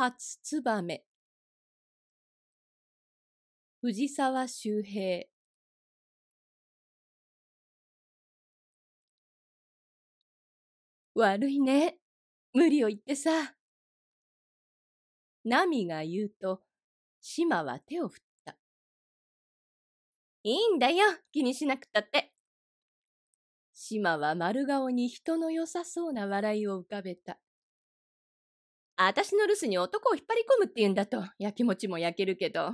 初ツバメ藤沢周平悪いね。無理を言ってさ。ナミが言うと、シマは手を振った。いいんだよ、気にしなくたって。シマは丸顔に人の良さそうな笑いを浮かべた。あたしの留守に男を引っ張り込むって言うんだと、やきもちも焼けるけど、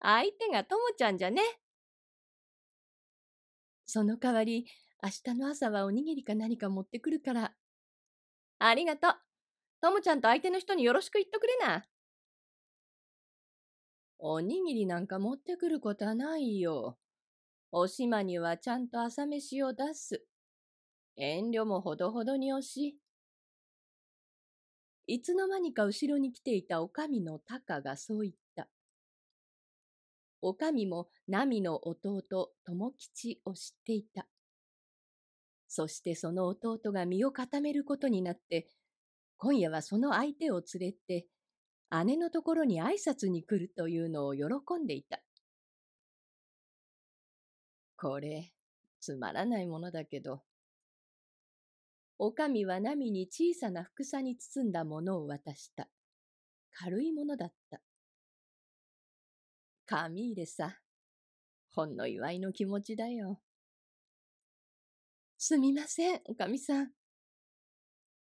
相手がともちゃんじゃね。その代わり、明日の朝はおにぎりか何か持ってくるから。ありがとう。ともちゃんと相手の人によろしく言っとくれな。おにぎりなんか持ってくることはないよ。おしまにはちゃんと朝飯を出す。遠慮もほどほどにおし、いつの間にか後ろに来ていたおかみのタカがそう言った。おかみもナミの弟、友吉を知っていた。そしてその弟が身を固めることになって、今夜はその相手を連れて、姉のところに挨拶に来るというのを喜んでいた。これ、つまらないものだけど、おかみはなみに小さなくさに包んだものを渡した。軽いものだった。紙入れさ。ほんの祝いの気持ちだよ。すみません、おかみさん。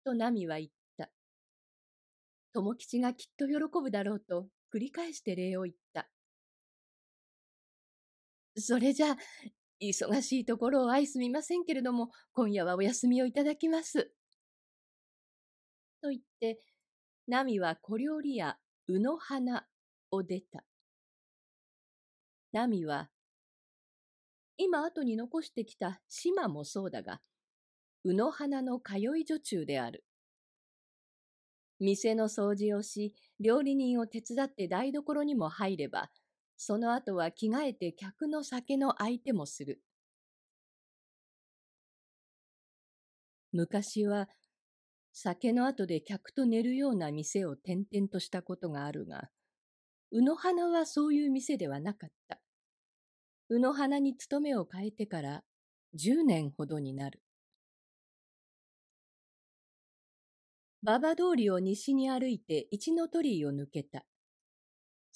とナミは言った。友吉がきっと喜ぶだろうと繰り返して礼を言った。それじゃあ、忙しいところを愛すみませんけれども、今夜はお休みをいただきます。と言って、ナミは小料理屋、うの花を出た。ナミは、今後に残してきた島もそうだが、うの花の通い女中である。店の掃除をし、料理人を手伝って台所にも入れば、その後は着替えて客の酒の相手もする。昔は酒の後で客と寝るような店を転々としたことがあるが、宇野花はそういう店ではなかった。宇野花に勤めを変えてから10年ほどになる。馬場通りを西に歩いて一の鳥居を抜けた。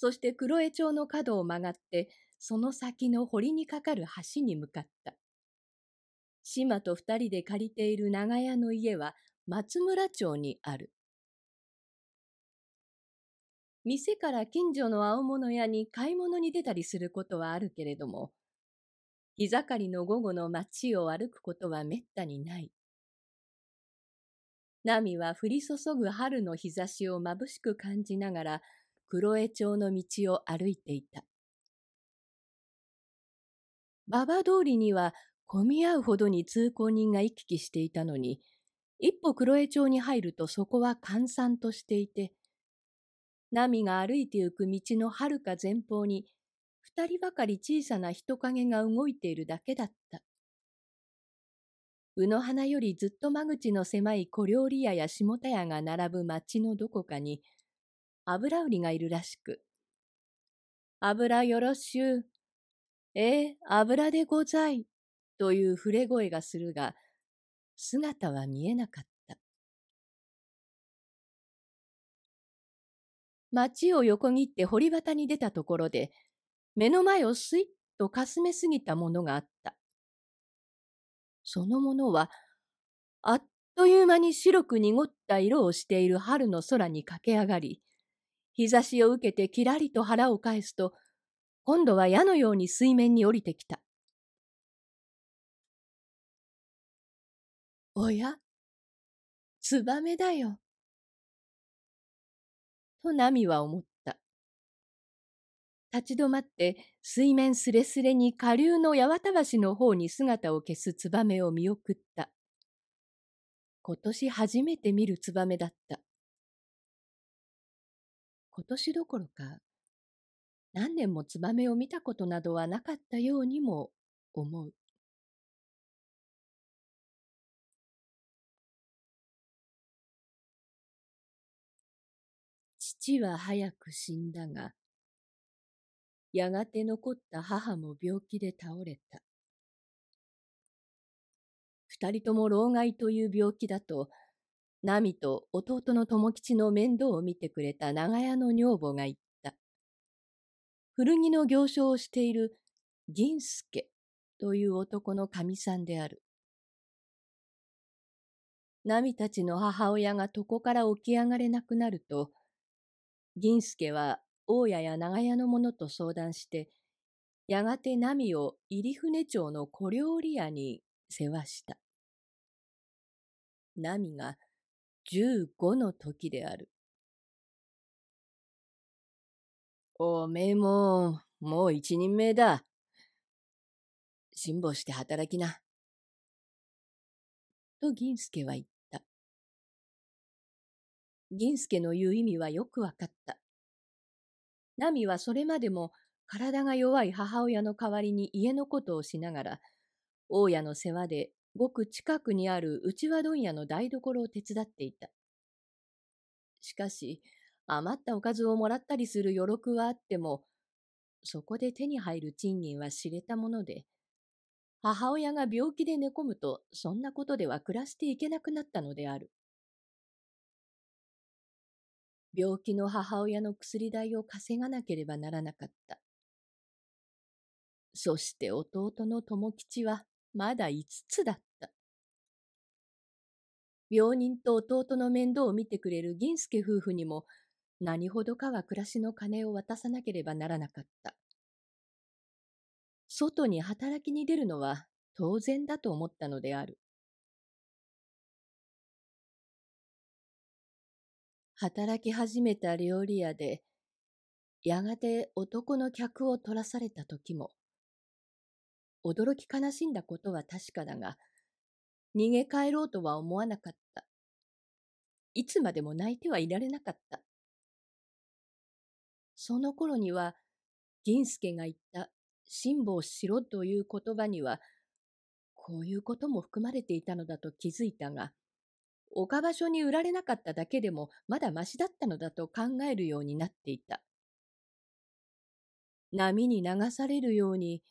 そして黒江町の角を曲がって、その先の堀にかかる橋に向かった。島と二人で借りている長屋の家は松村町にある。店から近所の青物屋に買い物に出たりすることはあるけれども、日盛りの午後の街を歩くことはめったにない。波は降り注ぐ春の日差しをまぶしく感じながら、黒江町の道を歩いていた。馬場通りには混み合うほどに通行人が行き来していたのに、一歩黒江町に入るとそこは閑散としていて、波が歩いてゆく道のはるか前方に、二人ばかり小さな人影が動いているだけだった。宇の花よりずっと間口の狭い小料理屋や下田屋が並ぶ町のどこかに、油売りがいるらしく。油よろしゅう。ええ、油でござい。という触れ声がするが、姿は見えなかった。町を横切って堀端に出たところで、目の前をすいっとかすめすぎたものがあった。そのものは、あっという間に白く濁った色をしている春の空に駆け上がり、日差しを受けてきらりと腹を返すと、今度は矢のように水面に降りてきた。おや、ツバメだよ。とナミは思った。立ち止まって水面すれすれに下流の八幡橋の方に姿を消すツバメを見送った。今年初めて見るツバメだった。今年どころか、何年もツバメを見たことなどはなかったようにも思う。父は早く死んだが、やがて残った母も病気で倒れた。二人とも老害という病気だと奈美と弟の友吉の面倒を見てくれた長屋の女房が言った。古着の行商をしている銀助という男のかみさんである。奈美たちの母親が床から起き上がれなくなると、銀助は大家や長屋の者と相談して、やがて奈美を入船町の小料理屋に世話した。奈美が15の時である。おめえも、もう一人目だ。辛抱して働きな。と銀助は言った。銀助の言う意味はよくわかった。ナミはそれまでも体が弱い母親の代わりに家のことをしながら、大家の世話でごく近くにある内輪問屋の台所を手伝っていた。しかし、余ったおかずをもらったりする余力はあっても、そこで手に入る賃金は知れたもので、母親が病気で寝込むと、そんなことでは暮らしていけなくなったのである。病気の母親の薬代を稼がなければならなかった。そして弟の友吉は、まだ五つだった。病人と弟の面倒を見てくれる銀助夫婦にも何ほどかは暮らしの金を渡さなければならなかった。外に働きに出るのは当然だと思ったのである。働き始めた料理屋で、やがて男の客を取らされた時も、驚き悲しんだことは確かだが、逃げ帰ろうとは思わなかった。いつまでも泣いてはいられなかった。その頃には、銀助が言った辛抱しろという言葉には、こういうことも含まれていたのだと気づいたが、岡場所に売られなかっただけでもまだましだったのだと考えるようになっていた。波に流されるように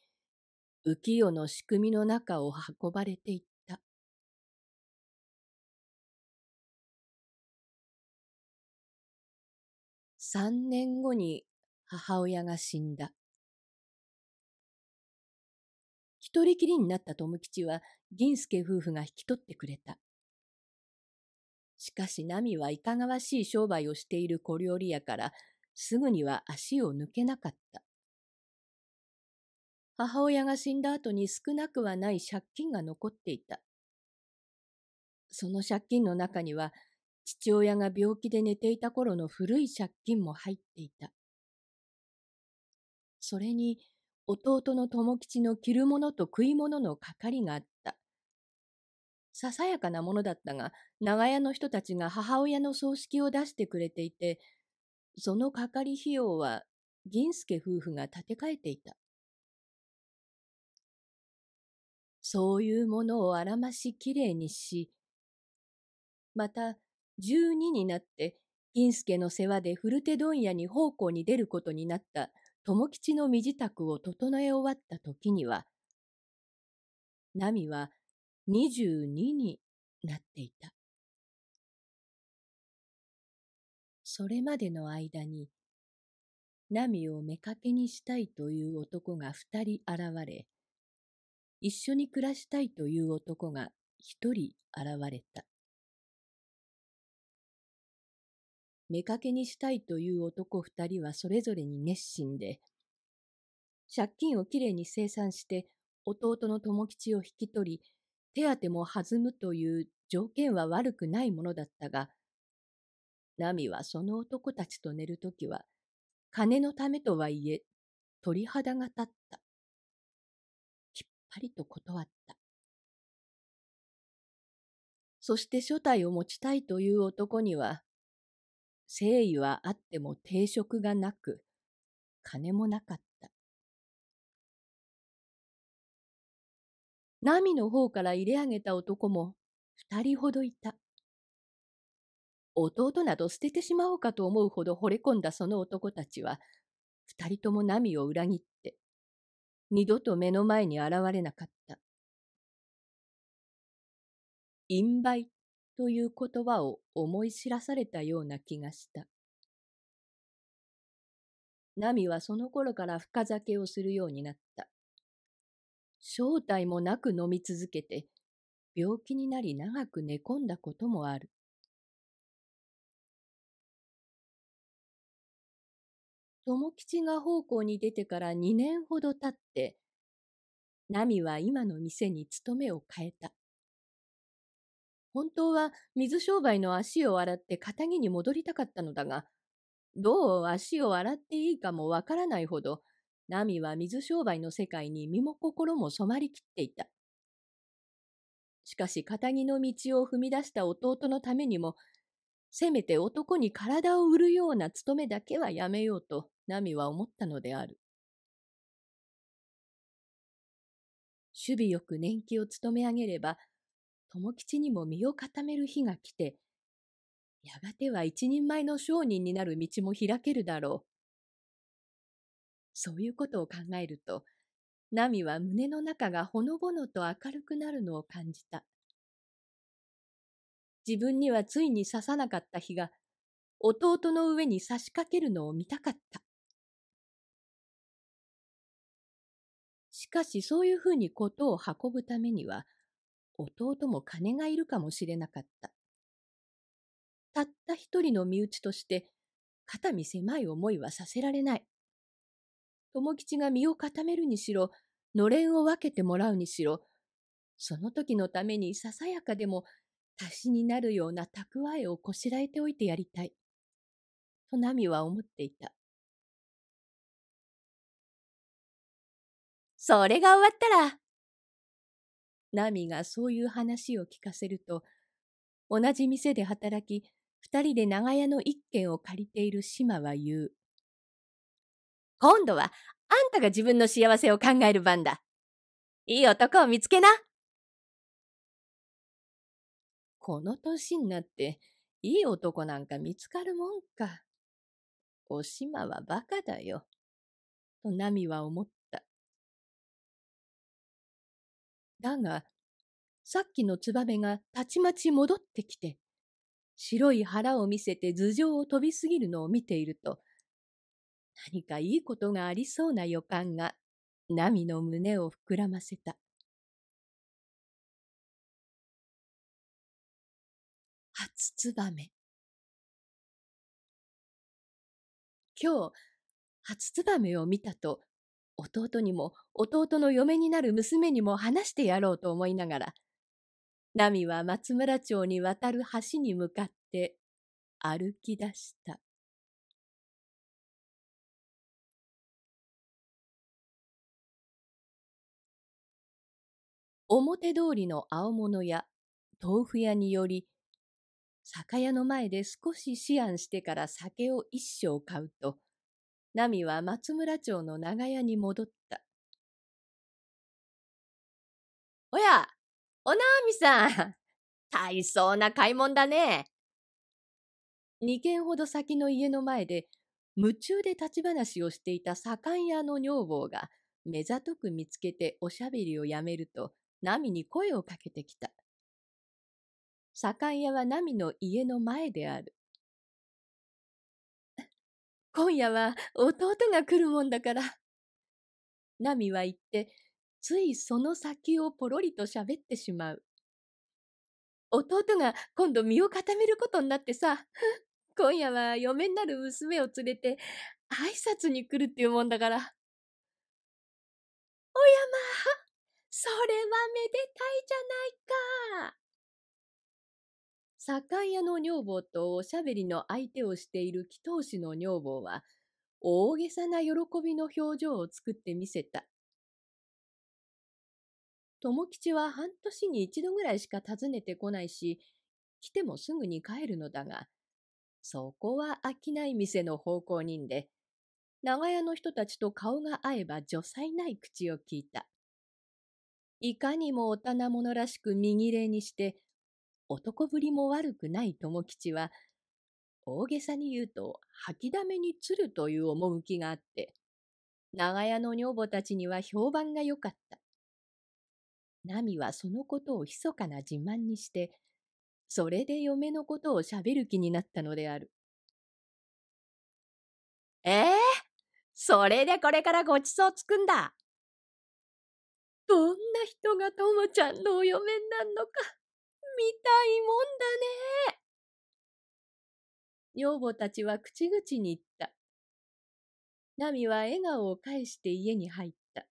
浮世の仕組みの中を運ばれていった。三年後に母親が死んだ。一人きりになった友吉は銀助夫婦が引き取ってくれた。しかし奈美はいかがわしい商売をしている小料理屋からすぐには足を抜けなかった。母親が死んだ後に少なくはない借金が残っていた。その借金の中には、父親が病気で寝ていた頃の古い借金も入っていた。それに、弟の友吉の着るものと食い物の係があった。ささやかなものだったが、長屋の人たちが母親の葬式を出してくれていて、そのかかり費用は銀助夫婦が立て替えていた。そういうものをあらましきれいにし、また、十二になって、銀助の世話で古手問屋に奉公に出ることになった友吉の身支度を整え終わった時には、奈美は二十二になっていた。それまでの間に、奈美を妾にしたいという男が二人現れ、一緒に暮らしたいという男が一人現れた。目かけにしたいという男二人はそれぞれに熱心で、借金をきれいに清算して弟の友吉を引き取り、手当も弾むという条件は悪くないものだったが、ナミはその男たちと寝るときは、金のためとはいえ、鳥肌が立っぱりと断った。そして所帯を持ちたいという男には、誠意はあっても定職がなく、金もなかった。ナミの方から入れ上げた男も二人ほどいた。弟など捨ててしまおうかと思うほど惚れ込んだその男たちは、二人ともナミを裏切って、二度と目の前に現れなかった。陰梅という言葉を思い知らされたような気がした。ナミはその頃から深酒をするようになった。正体もなく飲み続けて、病気になり長く寝込んだこともある。友吉が奉公に出てから2年ほど経って、ナミは今の店に勤めを変えた。本当は水商売の足を洗って堅気に戻りたかったのだが、どう足を洗っていいかもわからないほど、ナミは水商売の世界に身も心も染まりきっていた。しかし、堅気の道を踏み出した弟のためにも、せめて男に体を売るような務めだけはやめようと、ナミは思ったのである。守備よく年季を務め上げれば、友吉にも身を固める日が来て、やがては一人前の商人になる道も開けるだろう。そういうことを考えると、ナミは胸の中がほのぼのと明るくなるのを感じた。自分にはついに刺さなかった日が、弟の上に差し掛けるのを見たかった。しかしそういうふうに事を運ぶためには、弟も金がいるかもしれなかった。たった一人の身内として、肩身狭い思いはさせられない。友吉が身を固めるにしろ、のれんを分けてもらうにしろ、その時のためにささやかでも足しになるような蓄えをこしらえておいてやりたい。とナミは思っていた。それが終わったら。ナミがそういう話を聞かせると、同じ店で働き、二人で長屋の一軒を借りている島は言う。今度はあんたが自分の幸せを考える番だ。いい男を見つけな。この年になっていい男なんか見つかるもんか。おしまはバカだよ。とナミは思った。だが、さっきのツバメがたちまち戻ってきて、白い腹を見せて頭上を飛びすぎるのを見ていると、何かいいことがありそうな予感が、ナミの胸を膨らませた。ツツバメ。今日、初ツバメを見たと、弟にも弟の嫁になる娘にも話してやろうと思いながら、ナミは松村町に渡る橋に向かって歩き出した。表通りの青物屋、豆腐屋により、酒屋の前で少し思案してから酒を一升買うと、ナミは松村町の長屋に戻った。おや、おなみさん、大層な買い物だね。二軒ほど先の家の前で、夢中で立ち話をしていた左官屋の女房が、目ざとく見つけておしゃべりをやめると、ナミに声をかけてきた。酒屋はなみの家の前である。今夜は弟が来るもんだから。なみは言って、ついその先をポロリと喋ってしまう。弟が今度身を固めることになってさ、今夜は嫁になる娘を連れて挨拶に来るっていうもんだから。おやま、それはめでたいじゃないか。左官屋の女房とおしゃべりの相手をしている祈祷師の女房は、大げさな喜びの表情を作ってみせた。友吉は半年に一度ぐらいしか訪ねてこないし、来てもすぐに帰るのだが、そこは飽きない店の奉公人で、長屋の人たちと顔が合えば女才ない口を聞いた。いかにもお棚者らしく右礼にして、男ぶりも悪くない友吉は、大げさに言うと、吐きだめに鶴るという趣があって、長屋の女房たちには評判が良かった。なみはそのことを密かな自慢にして、それで嫁のことをしゃべる気になったのである。ええー、それでこれからごちそうつくんだ。どんな人がともちゃんのお嫁になんのか。みたいもんだね。女房たちは口々に言った。ナミは笑顔を返して家に入った。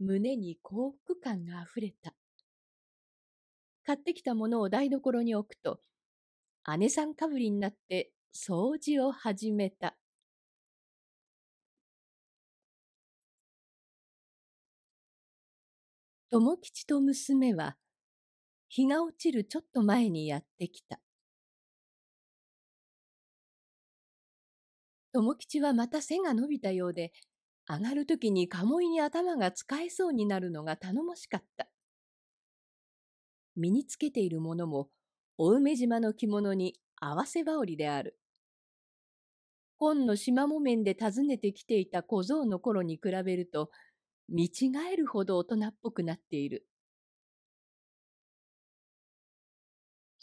胸に幸福感があふれた。買ってきたものを台所に置くと、姉さんかぶりになって掃除を始めた。友吉と娘は日が落ちるちょっと前にやってきた。友吉はまた背が伸びたようで、上がるときに鴨居に頭が使えそうになるのが頼もしかった。身につけているものも、お梅島の着物に合わせ羽織である。紺の島木綿で訪ねてきていた小僧の頃に比べると、見違えるほど大人っぽくなっている。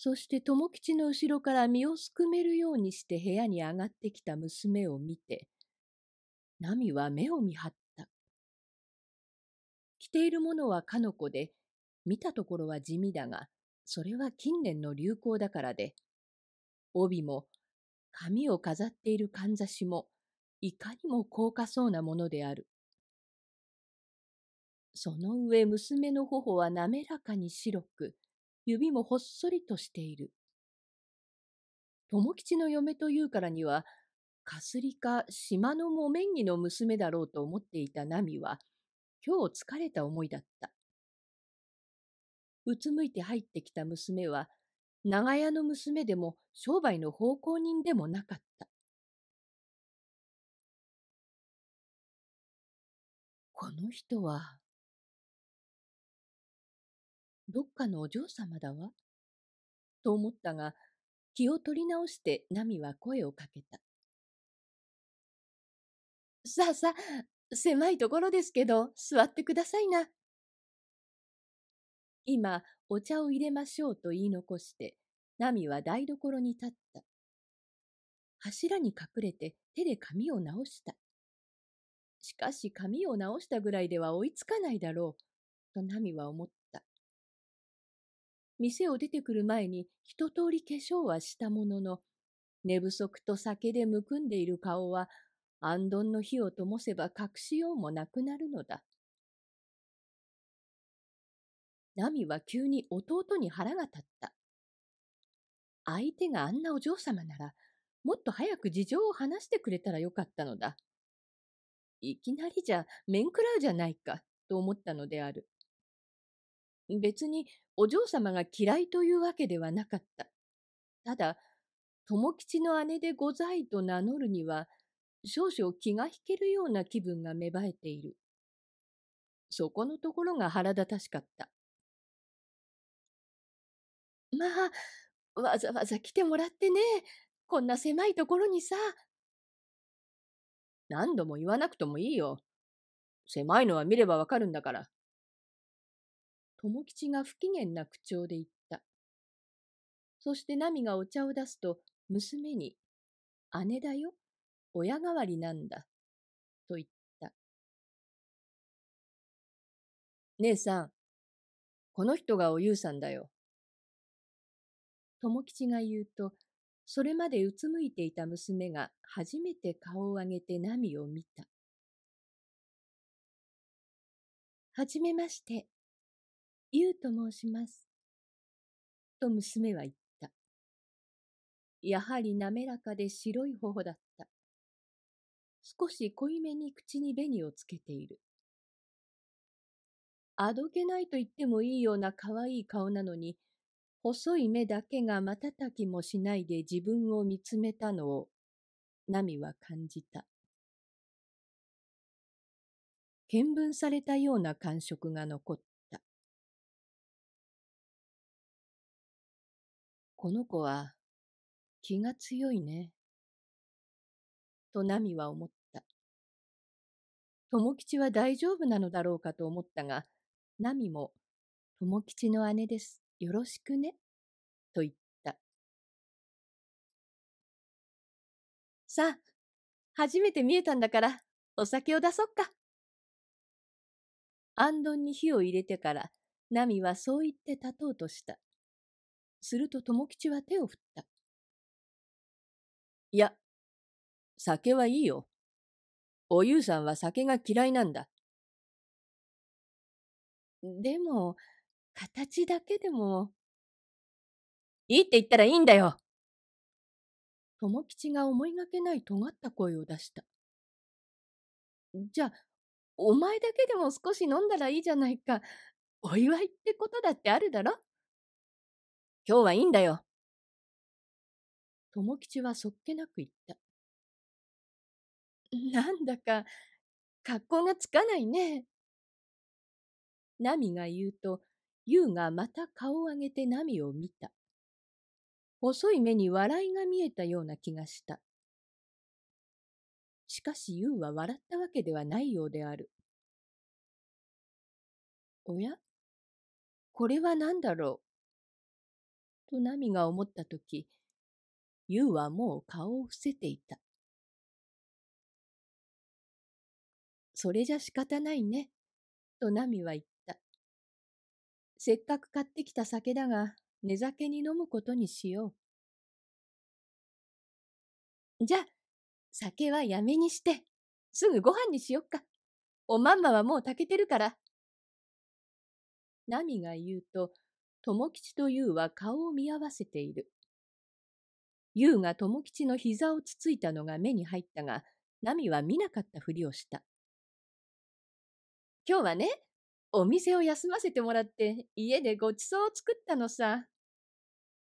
そして友吉の後ろから身をすくめるようにして部屋に上がってきた娘を見て、ナミは目を見張った。着ているものはかの子で、見たところは地味だが、それは近年の流行だからで、帯も、髪を飾っているかんざしも、いかにも高価そうなものである。その上娘の頬は滑らかに白く、指もほっそりとしている。友吉の嫁というからには、かすりか島の木綿着の娘だろうと思っていたナミは、今日疲れた思いだった。うつむいて入ってきた娘は、長屋の娘でも商売の奉公人でもなかった。この人はどっかのお嬢様だわ。と思ったが、気を取り直してナミは声をかけた。さあさあ、狭いところですけど、座ってくださいな。今、お茶を入れましょうと言い残して、ナミは台所に立った。柱に隠れて手で髪を直した。しかし髪を直したぐらいでは追いつかないだろう、とナミは思っ店を出てくる前に一通り化粧はしたものの、寝不足と酒でむくんでいる顔は、安どんの火を灯せば隠しようもなくなるのだ。ナミは急に弟に腹が立った。相手があんなお嬢様なら、もっと早く事情を話してくれたらよかったのだ。いきなりじゃ面食らうじゃないか、と思ったのである。別にお嬢様が嫌いというわけではなかった。ただ、友吉の姉でございと名乗るには、少々気が引けるような気分が芽生えている。そこのところが腹立たしかった。まあ、わざわざ来てもらってね。こんな狭いところにさ。何度も言わなくてもいいよ。狭いのは見ればわかるんだから。友吉が不機嫌な口調で言った。そしてナミがお茶を出すと、娘に、姉だよ、親代わりなんだ、と言った。姉さん、この人がおゆうさんだよ。友吉が言うと、それまでうつむいていた娘が初めて顔を上げてナミを見た。はじめまして、ゆうと申します。と娘は言った。やはり滑らかで白い頬だった。少し濃いめに口に紅をつけている。あどけないと言ってもいいような可愛い顔なのに、細い目だけが瞬きもしないで自分を見つめたのを、ナミは感じた。見聞されたような感触が残っこの子は気が強いね。とナミは思った。友吉は大丈夫なのだろうかと思ったが、ナミも、友吉の姉です。よろしくね。と言った。さあ、初めて見えたんだから、お酒を出そっか。あんどんに火を入れてから、ナミはそう言って立とうとした。すると友吉は手を振った。いや、酒はいいよ。おゆうさんは酒が嫌いなんだ。でも、形だけでも。いいって言ったらいいんだよ友吉が思いがけない尖った声を出した。じゃあ、お前だけでも少し飲んだらいいじゃないか。お祝いってことだってあるだろ今日はいいんだよ。友吉はそっけなく言った。なんだか、格好がつかないね。ナミが言うと、ユウがまた顔を上げてナミを見た。細い目に笑いが見えたような気がした。しかしユウは笑ったわけではないようである。おやこれは何だろうとナミが思ったとき、ユウはもう顔を伏せていた。それじゃ仕方ないね、とナミは言った。せっかく買ってきた酒だが、寝酒に飲むことにしよう。じゃ酒はやめにして、すぐご飯にしよっか。おまんまはもう炊けてるから。ナミが言うと、友吉と優は顔を見合わせている。優が友吉の膝をつついたのが目に入ったが、みは見なかったふりをした。今日はね、お店を休ませてもらって家でごちそうを作ったのさ。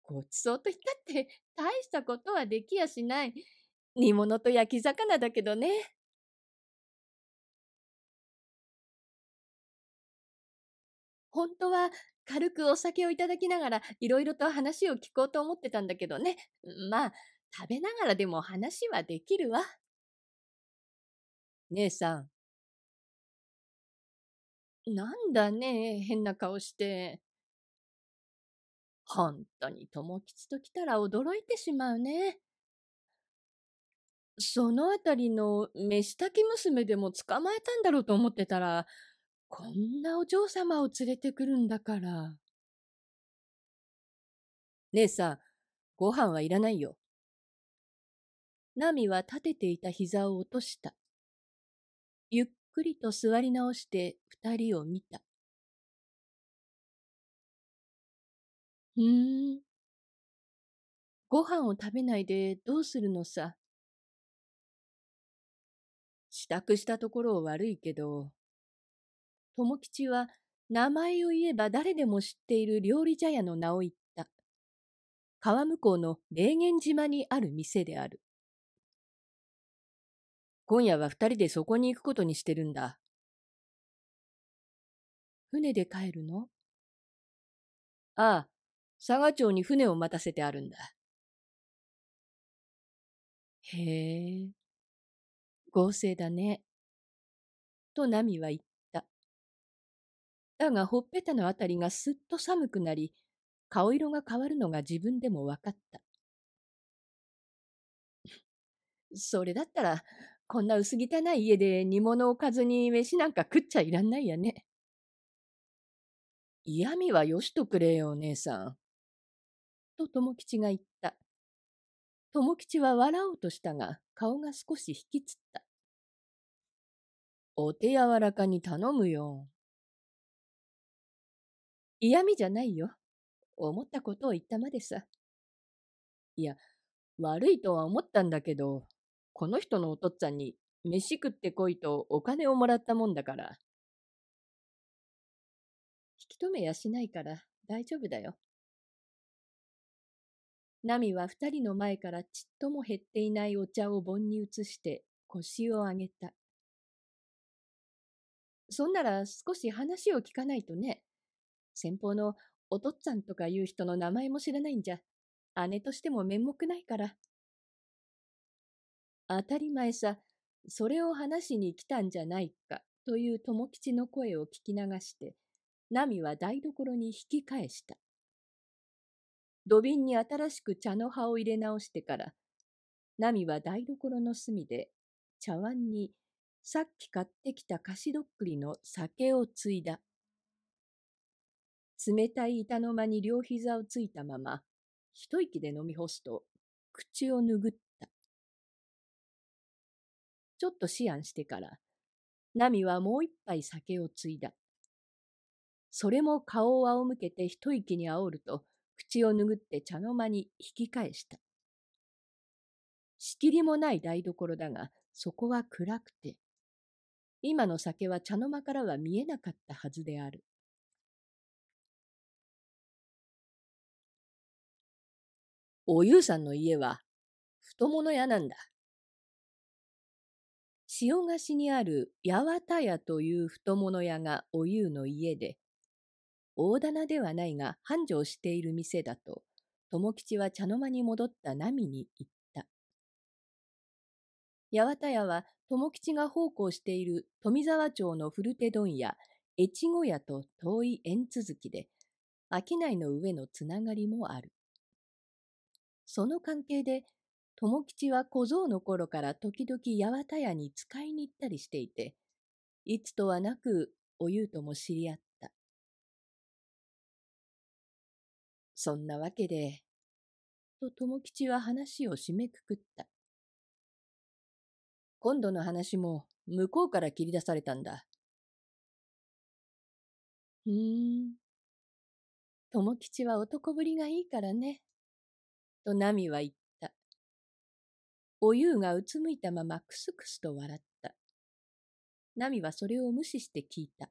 ごちそうと言ったって大したことはできやしない。煮物と焼き魚だけどね。本当は軽くお酒をいただきながらいろいろと話を聞こうと思ってたんだけどね。まあ、食べながらでも話はできるわ。姉さん。なんだね、変な顔して。本当に友吉と来たら驚いてしまうね。そのあたりの飯炊き娘でも捕まえたんだろうと思ってたら、こんなお嬢様を連れてくるんだから。姉さん、ご飯はいらないよ。ナミは立てていた膝を落とした。ゆっくりと座り直して二人を見た。ふーん。ご飯を食べないでどうするのさ。支度したところ悪いけど、友吉は名前を言えば誰でも知っている料理茶屋の名を言った。川向こうの霊源島にある店である。今夜は二人でそこに行くことにしてるんだ。船で帰るのああ、佐賀町に船を待たせてあるんだ。へえ、合成だね。とナミは言った。だがほっぺたのあたりがすっと寒くなり、顔色が変わるのが自分でも分かった。それだったら、こんな薄汚い家で煮物おかずに飯なんか食っちゃいらんないやね。嫌味はよしとくれよ、お姉さん。と友吉が言った。友吉は笑おうとしたが、顔が少し引きつった。お手柔らかに頼むよ。嫌味じゃないよ。思ったことを言ったまでさ。いや、悪いとは思ったんだけど、この人のお父っつぁんに飯食ってこいとお金をもらったもんだから。引き止めやしないから大丈夫だよ。ナミは二人の前からちっとも減っていないお茶を盆に移して腰を上げた。そんなら少し話を聞かないとね。先方のお父っつぁんとかいう人の名前も知らないんじゃ、姉としても面目ないから。当たり前さ、それを話しに来たんじゃないか、という友吉の声を聞き流して、ナミは台所に引き返した。土瓶に新しく茶の葉を入れ直してから、ナミは台所の隅で茶碗にさっき買ってきた菓子どっくりの酒を継いだ。冷たい板の間に両膝をついたまま、一息で飲み干すと、口を拭った。ちょっと思案してから、ナミはもう一杯酒をついだ。それも顔を仰向けて一息に煽ると、口を拭って茶の間に引き返した。しきりもない台所だが、そこは暗くて、今の酒は茶の間からは見えなかったはずである。おゆうさんの家は太もの屋なんだ。塩菓子にある八幡屋という太もの屋がおゆうの家で、大棚ではないが繁盛している店だと、友吉は茶の間に戻った波に行った。八幡屋は友吉が奉公している富沢町の古手問屋、越後屋と遠い縁続きで、商いの上のつながりもある。その関係で、友吉は小僧の頃から時々八幡屋に使いに行ったりしていて、いつとはなくおゆうとも知り合った。そんなわけで、と友吉は話を締めくくった。今度の話も向こうから切り出されたんだ。うーん。友吉は男ぶりがいいからね。とナミは言った。おゆうがうつむいたままくすくすと笑った。ナミはそれを無視して聞いた。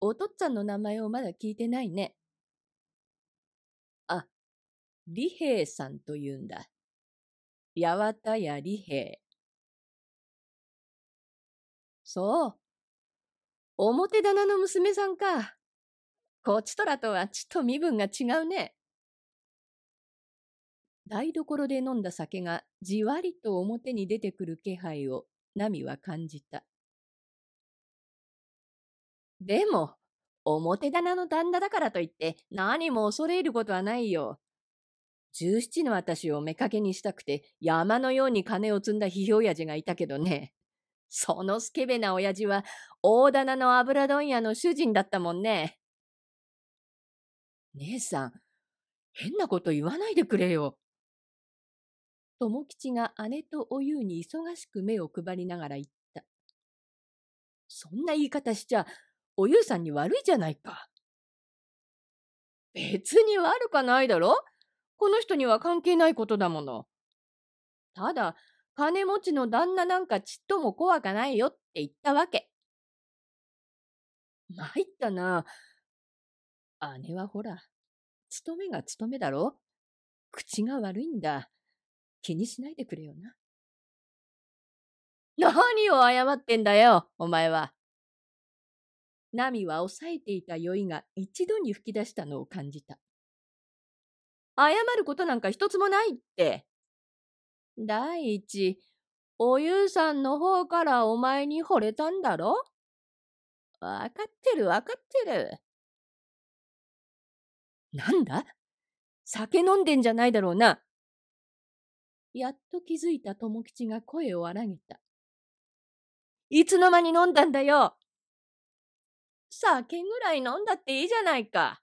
おとっつぁんの名前をまだ聞いてないね。あ、利平さんと言うんだ。八幡屋利平。そう。表棚の娘さんか。こちとらとはちと身分が違うね。台所で飲んだ酒がじわりと表に出てくる気配をナミは感じた。でも、表棚の旦那だからといって何も恐れ入ることはないよ。17の私を目かけにしたくて山のように金を積んだひひおやじがいたけどね。そのスケベな親父は大棚の油問屋の主人だったもんね。姉さん、変なこと言わないでくれよ。友吉が姉とおゆうに忙しく目を配りながら言った。そんな言い方しちゃ、おゆうさんに悪いじゃないか。別に悪かないだろこの人には関係ないことだもの。ただ、金持ちの旦那なんかちっとも怖かないよって言ったわけ。参ったな。姉はほら、勤めが勤めだろ口が悪いんだ。気にしないでくれよな。何を謝ってんだよ、お前は。ナミは抑えていた酔いが一度に吹き出したのを感じた。謝ることなんか一つもないって。第一、おゆうさんの方からお前に惚れたんだろわかってるわかってる。なんだ酒飲んでんじゃないだろうな。やっと気づいた友吉が声を荒げた。いつの間に飲んだんだよ酒ぐらい飲んだっていいじゃないか。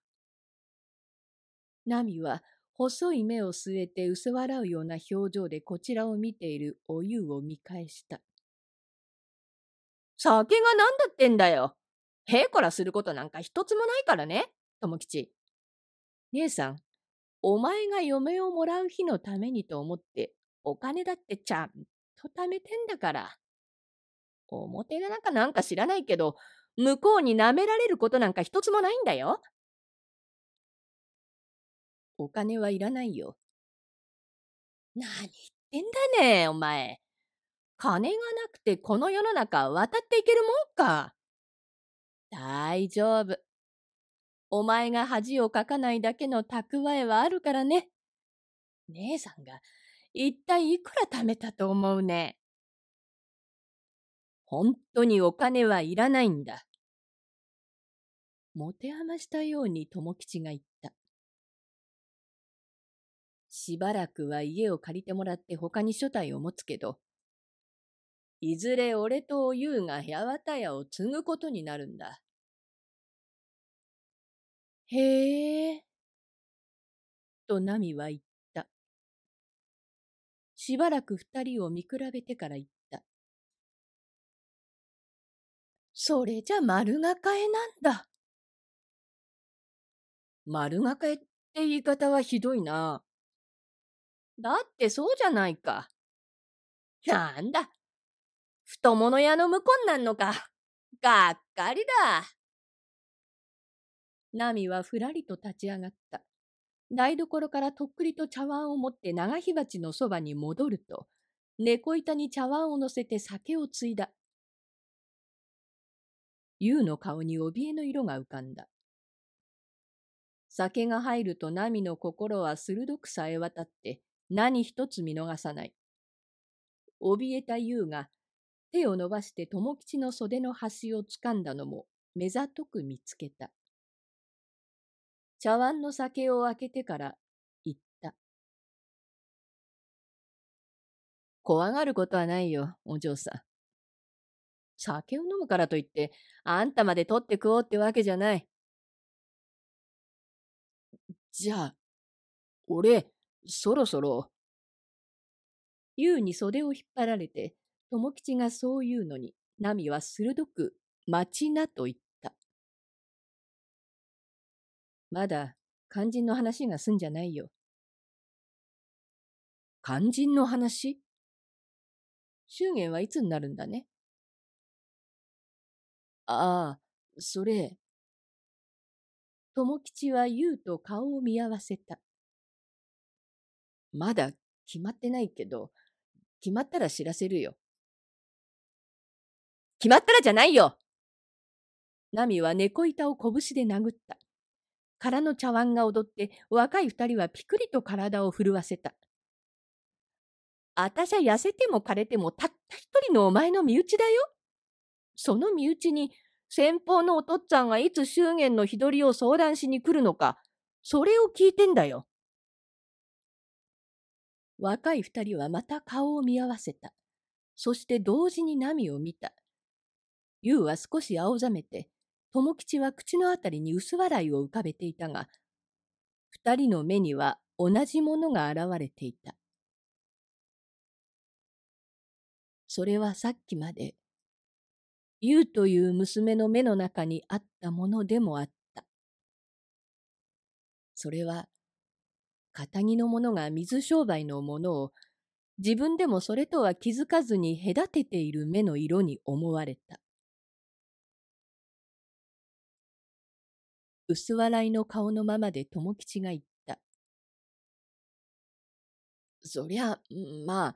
ナミは細い目を据えて薄笑うような表情でこちらを見ているお湯を見返した。酒が何だってんだよ。へいこらすることなんか一つもないからね、友吉。姉さん、お前が嫁をもらう日のためにと思ってお金だってちゃんと貯めてんだから。表がなんかなんか知らないけど、向こうに舐められることなんか一つもないんだよ。お金はいらないよ。何言ってんだね、お前。金がなくてこの世の中渡っていけるもんか。大丈夫。お前が恥をかかないだけの蓄えはあるからね。姉さんが一体いくら貯めたと思うね。本当にお金はいらないんだ。持て余したように友吉が言った。しばらくは家を借りてもらって他に所帯を持つけど、いずれ俺とおゆうが八幡屋を継ぐことになるんだ。へえ。とナミは言った。しばらく二人を見比べてから言った。それじゃ丸がかえなんだ。丸がかえって言い方はひどいな。だってそうじゃないか。なんだ。太物屋の向こうなんのか。がっかりだ。ナミはふらりと立ち上がった。台所からとっくりと茶碗を持って長火鉢のそばに戻ると、猫板に茶碗を乗せて酒をついだ。優の顔に怯えの色が浮かんだ。酒が入ると波の心は鋭くさえ渡って何一つ見逃さない。怯えた優が手を伸ばして友吉の袖の端をつかんだのも目ざとく見つけた。茶碗の酒を開けてから言った。怖がることはないよ、お嬢さん。酒を飲むからといって、あんたまで取って食おうってわけじゃない。じゃあ、俺、そろそろ。優に袖を引っ張られて、友吉がそう言うのに、ナミは鋭く、待ちなと言った。まだ肝心の話が済んじゃないよ。肝心の話祝言はいつになるんだねああ、それ。友吉は優うと顔を見合わせた。まだ決まってないけど、決まったら知らせるよ。決まったらじゃないよナミは猫板を拳で殴った。空の茶碗が踊って若い二人はピクリと体を震わせた。あたしゃ痩せても枯れてもたった一人のお前の身内だよ。その身内に先方のお父っつぁんがいつ祝言の日取りを相談しに来るのか、それを聞いてんだよ。若い二人はまた顔を見合わせた。そして同時に波を見た。優は少し青ざめて、友吉は口のあたりに薄笑いを浮かべていたが、二人の目には同じものが現れていた。それはさっきまで、優という娘の目の中にあったものでもあった。それは、堅気の者が水商売のものを、自分でもそれとは気づかずに隔てている目の色に思われた。薄笑いの顔のままで友吉が言った。そりゃ、まあ、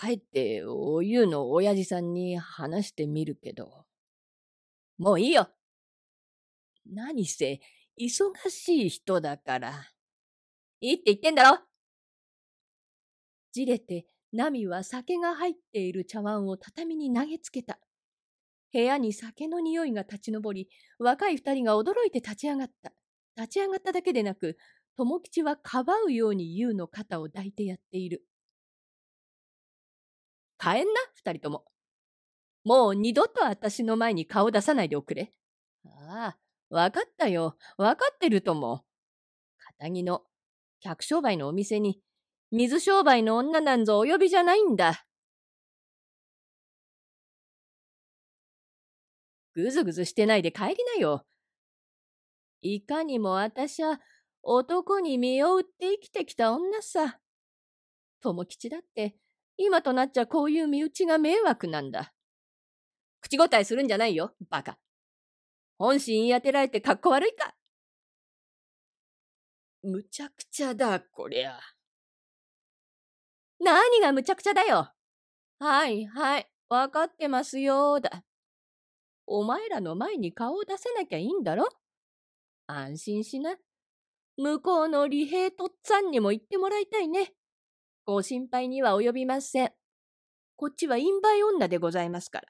帰っておゆうの親父さんに話してみるけど。もういいよ何せ、忙しい人だから。いいって言ってんだろじれて、ナミは酒が入っている茶碗を畳に投げつけた。部屋に酒の匂いが立ち上り、若い二人が驚いて立ち上がった。立ち上がっただけでなく、友吉はかばうように優の肩を抱いてやっている。帰んな、二人とも。もう二度と私の前に顔出さないでおくれ。ああ、分かったよ。分かってるとも。片木の客商売のお店に、水商売の女なんぞお呼びじゃないんだ。ぐずぐずしてないで帰りなよ。いかにも私は男に身を売って生きてきた女さ。友吉だって、今となっちゃこういう身内が迷惑なんだ。口答えするんじゃないよ、バカ。本心言い当てられてかっこ悪いか。むちゃくちゃだ、こりゃ。何がむちゃくちゃだよ。はい、はい、わかってますよ、だ。お前らの前に顔を出せなきゃいいんだろ安心しな。向こうの利平とっつぁんにも言ってもらいたいね。ご心配には及びません。こっちは陰梅女でございますから。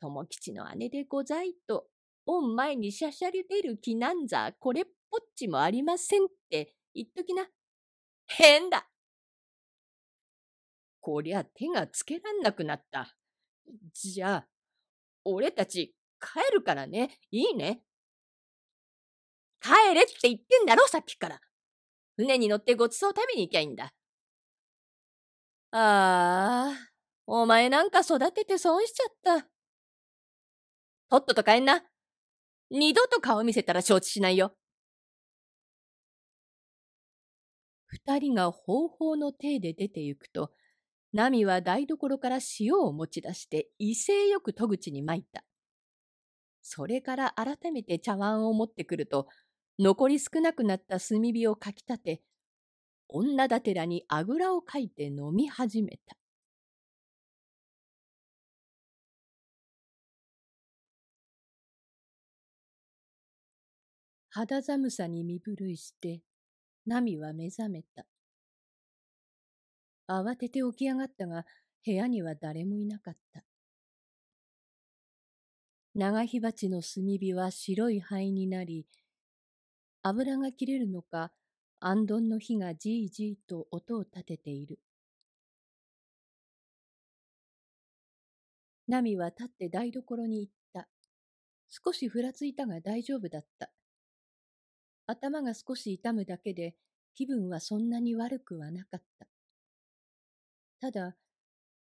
友吉の姉でございと、御前にしゃしゃり出る気なんざこれっぽっちもありませんって言っときな。変だこりゃ手がつけらんなくなった。じゃあ、俺たち帰るからね。いいね。帰れって言ってんだろ、さっきから。船に乗ってごちそう食べに行きゃいいんだ。ああ、お前なんか育てて損しちゃった。とっとと帰んな。二度と顔見せたら承知しないよ。二人が方法の体で出て行くと、ナミは台所から塩を持ち出して威勢よく戸口に参いた。それから改めて茶碗を持ってくると、残り少なくなった炭火をかきたて、女だてらにあぐらをかいて飲み始めた。肌寒さに身震いして、ナミは目覚めた。慌てて起き上がったが、部屋には誰もいなかった。長火鉢の炭火は白い灰になり、油が切れるのか、あんどんの火がじいじいと音を立てている。ナミは立って台所に行った。少しふらついたが大丈夫だった。頭が少し痛むだけで気分はそんなに悪くはなかった。ただ、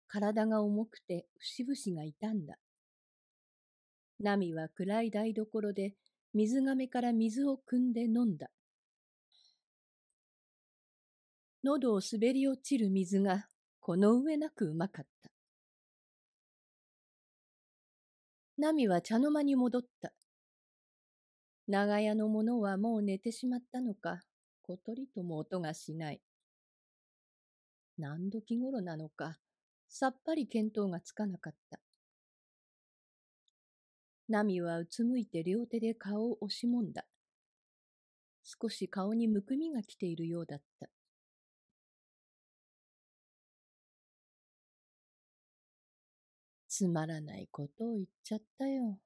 体が重くて節々が痛んだ。ナミは暗い台所で水がめから水を汲んで飲んだ。喉を滑り落ちる水がこの上なくうまかった。ナミは茶の間に戻った。長屋の者はもう寝てしまったのか、小鳥とも音がしない。何時頃なのか、さっぱり見当がつかなかった。ナミはうつむいて両手で顔を押しもんだ。少し顔にむくみが来ているようだった。つまらないことを言っちゃったよ。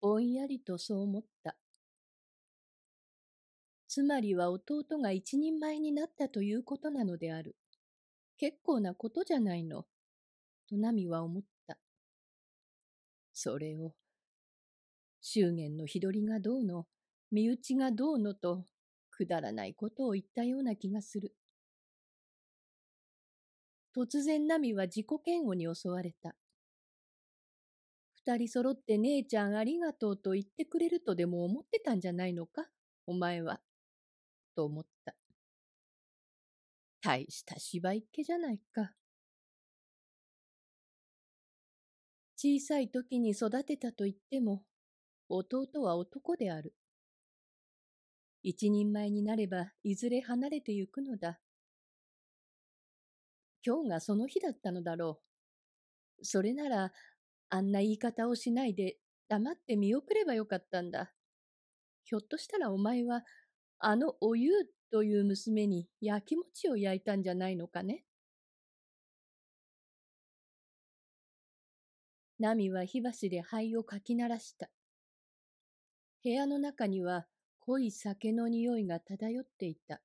ぼんやりとそう思った。つまりは弟が一人前になったということなのである。結構なことじゃないの。とナミは思っそれを、祝言の日取りがどうの、身内がどうのと、くだらないことを言ったような気がする。突然ナミは自己嫌悪に襲われた。二人揃って姉ちゃんありがとうと言ってくれるとでも思ってたんじゃないのかお前は。と思った。大した芝居っ気じゃないか。小さい時に育てたと言っても、弟は男である。一人前になればいずれ離れてゆくのだ。今日がその日だったのだろう。それなら、あんな言い方をしないで黙って見送ればよかったんだ。ひょっとしたらお前は、あのおゆうという娘にやきもちを焼いたんじゃないのかね。ナミは火箸で灰をかき鳴らした。部屋の中には濃い酒の匂いが漂っていた。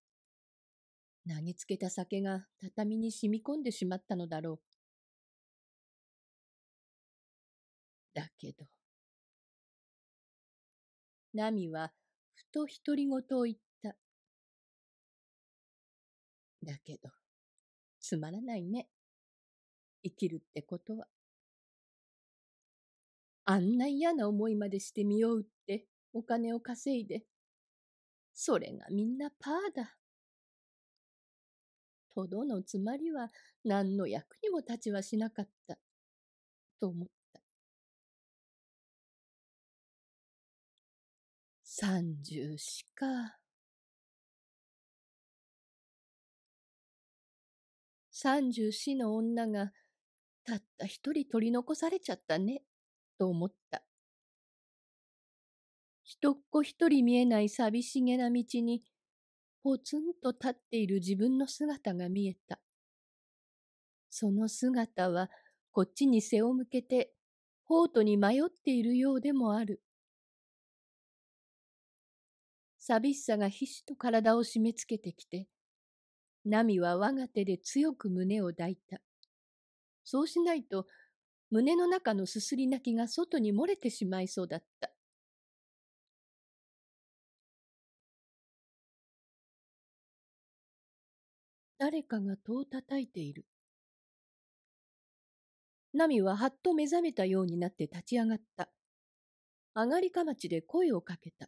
投げつけた酒が畳に染み込んでしまったのだろう。だけど。ナミはふと独り言を言った。だけど、つまらないね。生きるってことは。あんな嫌な思いまでしてみようってお金を稼いで。それがみんなパーだ。とどのつまりは何の役にも立ちはしなかった。と思った。三十四か。三十四の女がたった一人取り残されちゃったね。と思った。人っ子一人見えない寂しげな道に、ぽつんと立っている自分の姿が見えた。その姿は、こっちに背を向けて、コートに迷っているようでもある。寂しさがひしと体を締め付けてきて、波は我が手で強く胸を抱いた。そうしないと胸の中のすすり泣きが外に漏れてしまいそうだった。誰かが戸を叩いている。ナミははっと目覚めたようになって立ち上がった。上がりかまちで声をかけた。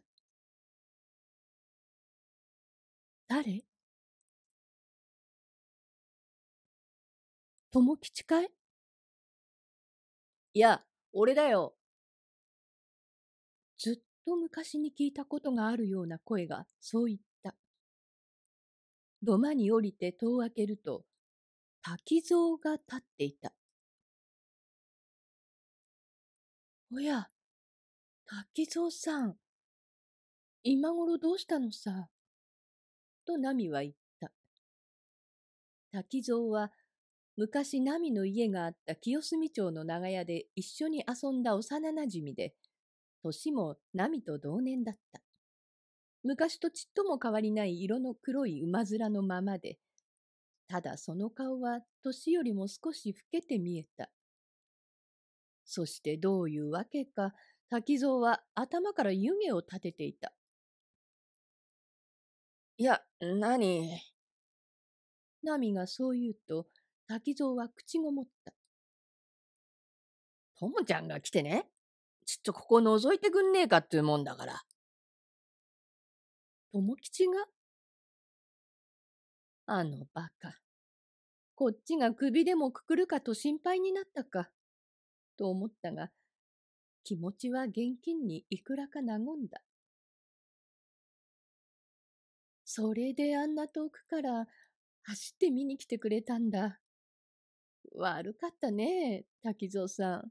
誰友吉かいいや、俺だよ。ずっと昔に聞いたことがあるような声がそう言った。土間に降りて戸を開けると、滝蔵が立っていた。おや、滝蔵さん、今頃どうしたのさ。とナミは言った。滝蔵は昔ナミの家があった清澄町の長屋で一緒に遊んだ幼なじみで、年もナミと同年だった。昔とちっとも変わりない色の黒い馬面のままで、ただその顔は年よりも少し老けて見えた。そしてどういうわけか、滝蔵は頭から湯気を立てていた。いや、何ナミがそう言うと、滝蔵は口ごもった。ともちゃんが来てね、ちょっとここ覗いてくんねえかっていうもんだから。とも吉があのバカ。こっちが首でもくくるかと心配になったか。と思ったが、気持ちは現金にいくらか和んだ。それであんな遠くから走って見に来てくれたんだ。悪かったね、滝蔵さん。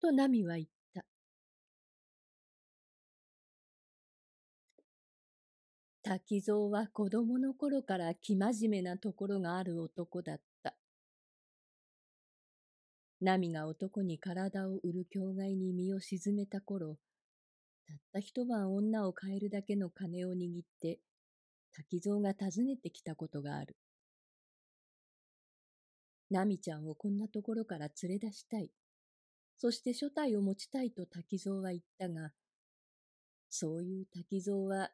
とナミは言った。滝蔵は子供の頃から生真面目なところがある男だった。ナミが男に体を売る境外に身を沈めた頃、たった一晩女を買えるだけの金を握って、滝蔵が訪ねてきたことがある。ナミちゃんをこんなところから連れ出したい。そして所帯を持ちたいと滝蔵は言ったが、そういう滝蔵は、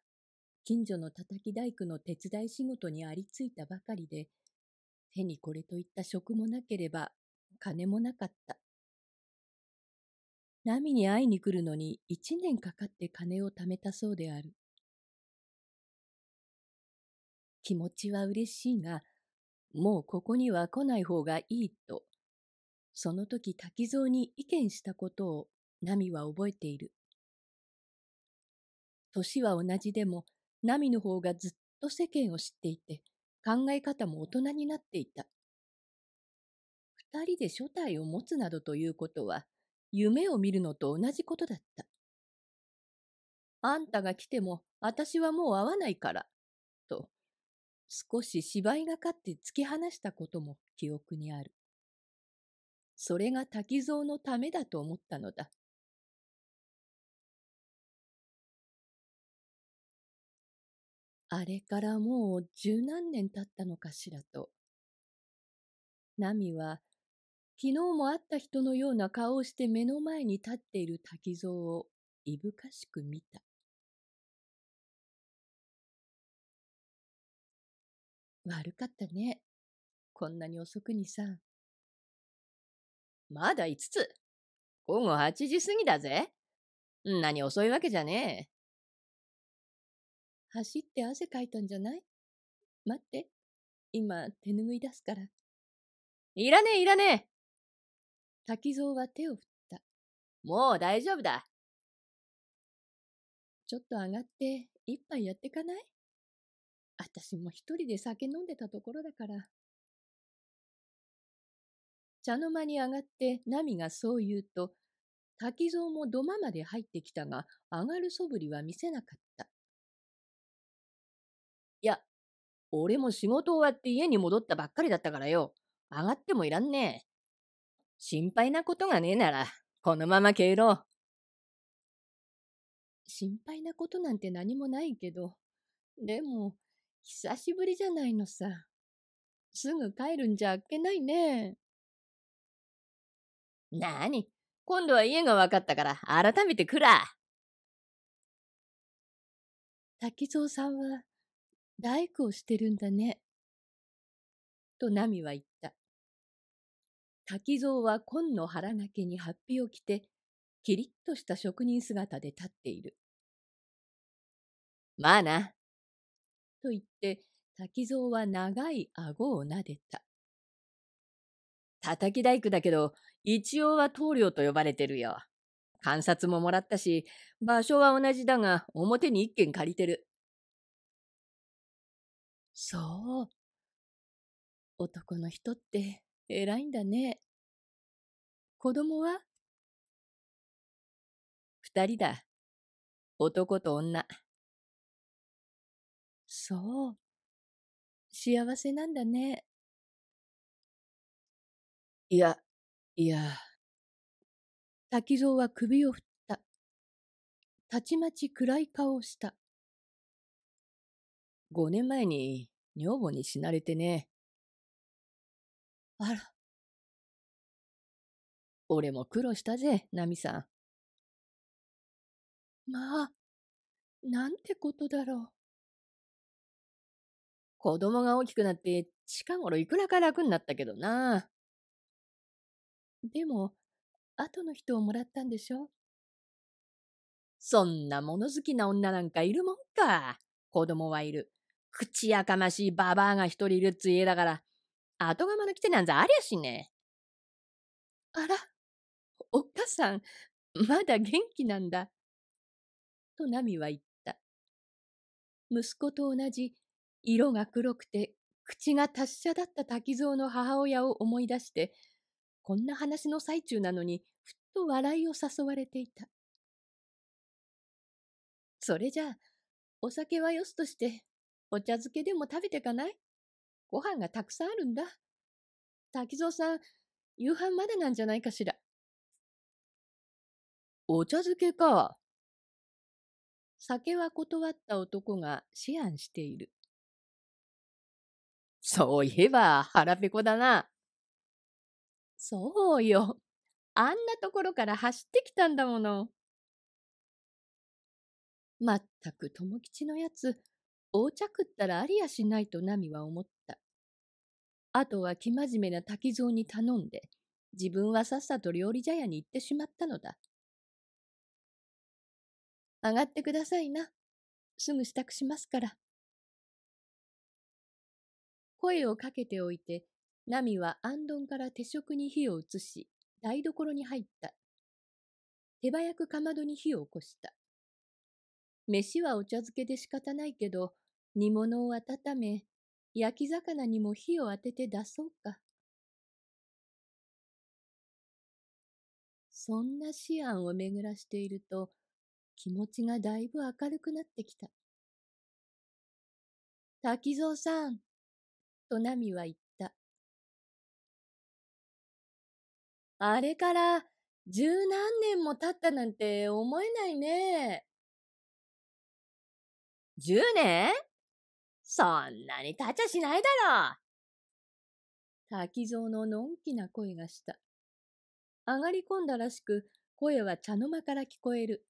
近所の叩き大工の手伝い仕事にありついたばかりで、手にこれといった職もなければ、金もなかった。ナミに会いに来るのに一年かかって金を貯めたそうである。気持ちは嬉しいが、もうここには来ない方がいいと、その時滝蔵に意見したことを波は覚えている。年は同じでも、波の方がずっと世間を知っていて、考え方も大人になっていた。二人で所帯を持つなどということは、夢を見るのと同じことだった。あんたが来ても、私はもう会わないから、少し芝居がかって突き放したことも記憶にある。それが滝蔵のためだと思ったのだ。あれからもう十何年経ったのかしらと。ナミは昨日も会った人のような顔をして目の前に立っている滝蔵をいぶかしく見た。悪かったね。こんなに遅くにさ。まだ5つ。午後8時過ぎだぜ。んなに遅いわけじゃねえ。走って汗かいたんじゃない待って。今、手ぬぐい出すから。いらねえ、いらねえ。滝蔵は手を振った。もう大丈夫だ。ちょっと上がって、一杯やってかない私も一人で酒飲んでたところだから。茶の間に上がってナミがそう言うと、滝蔵も土間まで入ってきたが、上がるそぶりは見せなかった。いや、俺も仕事終わって家に戻ったばっかりだったからよ。上がってもいらんねえ。心配なことがねえなら、このまま帰ろう。心配なことなんて何もないけど、でも、久しぶりじゃないのさ。すぐ帰るんじゃあっけないね。なに今度は家が分かったから改めて来ら。滝蔵さんは大工をしてるんだね。とナミは言った。滝蔵は紺の腹掛けにハッピを着て、キリッとした職人姿で立っている。まあな、と言って、滝蔵は長い顎を撫でた。叩き大工だけど、一応は棟梁と呼ばれてるよ。観察ももらったし、場所は同じだが、表に一軒借りてる。そう。男の人って偉いんだね。子供は二人だ。男と女。そう。幸せなんだね。いや、いや。滝蔵は首を振った。たちまち暗い顔をした。5年前に女房に死なれてね。あら。俺も苦労したぜ、ナミさん。まあ、なんてことだろう。子供が大きくなって近頃いくらか楽になったけどな。でも、後の人をもらったんでしょそんな物好きな女なんかいるもんか。子供はいる。口やかましいババアが一人いるっつ家だから、後釜の来てなんざありゃしねあら、おっかさん、まだ元気なんだ。とナミは言った。息子と同じ色が黒くて口が達者だった滝蔵の母親を思い出して、こんな話の最中なのにふっと笑いを誘われていた。それじゃあ、お酒はよすとして、お茶漬けでも食べてかないご飯がたくさんあるんだ。滝蔵さん、夕飯までなんじゃないかしら。お茶漬けか。酒は断った男が思案している。そういえば腹ペコだな。そうよ。あんなところから走ってきたんだもの。まったく友吉のやつ、横着ったらありやしないとナミは思った。あとは生真面目な滝蔵に頼んで、自分はさっさと料理茶屋に行ってしまったのだ。上がってくださいな。すぐ支度しますから。声をかけておいて、ナミは安どんから手食に火を移し、台所に入った。手早くかまどに火を起こした。飯はお茶漬けで仕方ないけど、煮物を温め、焼き魚にも火を当てて出そうか。そんな思案を巡らしていると、気持ちがだいぶ明るくなってきた。滝蔵さん、とナミは言った。あれから十何年も経ったなんて思えないね。十年そんなに経ちゃしないだろ滝蔵ののんきな声がした。上がり込んだらしく、声は茶の間から聞こえる。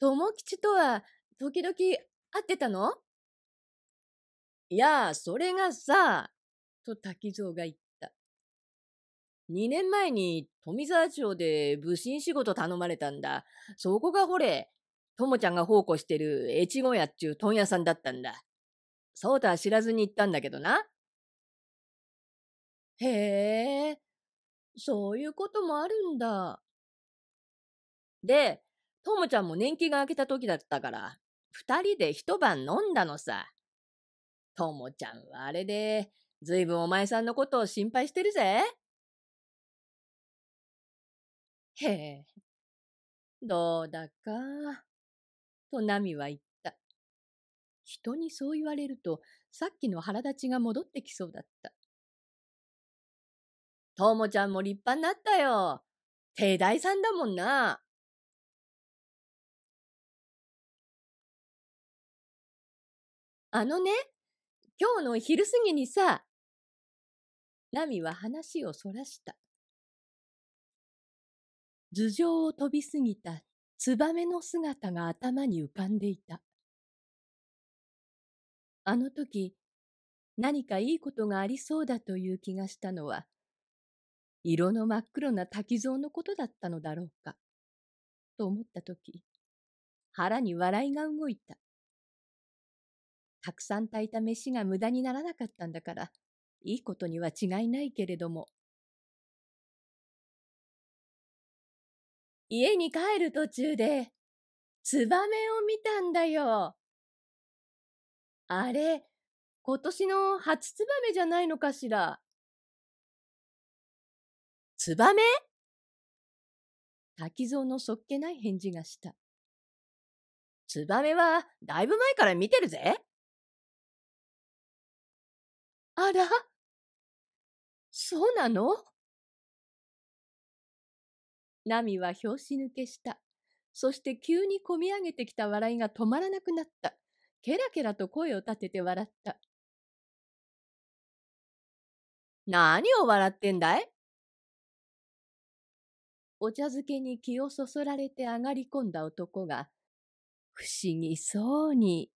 友吉とは、時々会ってたのいや、それがさ、と滝蔵が言った。2年前に富沢町で武神仕事頼まれたんだ。そこがほれ、ともちゃんが奉公してる越後屋っちゅう問屋さんだったんだ。そうとは知らずに行ったんだけどな。へえ、そういうこともあるんだ。で、ともちゃんも年季が明けた時だったから、二人で一晩飲んだのさ。ともちゃんはあれで、ずいぶんお前さんのことを心配してるぜ。へえ、どうだか、とナミは言った。人にそう言われると、さっきの腹立ちが戻ってきそうだった。ともちゃんも立派になったよ。帝大さんだもんな。あのね、今日の昼過ぎにさ、ラミは話をそらした。頭上を飛びすぎたツバメの姿が頭に浮かんでいた。あの時、何かいいことがありそうだという気がしたのは、色の真っ黒な滝蔵のことだったのだろうか、と思った時、腹に笑いが動いた。たくさん炊いた飯が無駄にならなかったんだから、いいことには違いないけれども。家に帰る途中で、ツバメを見たんだよ。あれ、今年の初ツバメじゃないのかしら。ツバメ滝蔵のそっけない返事がした。ツバメはだいぶ前から見てるぜ。あらそうなのナミは拍子抜けした。そして急にこみ上げてきた笑いが止まらなくなった。ケラケラと声を立てて笑った。何を笑ってんだいお茶漬けに気をそそられて上がり込んだ男が、不思議そうに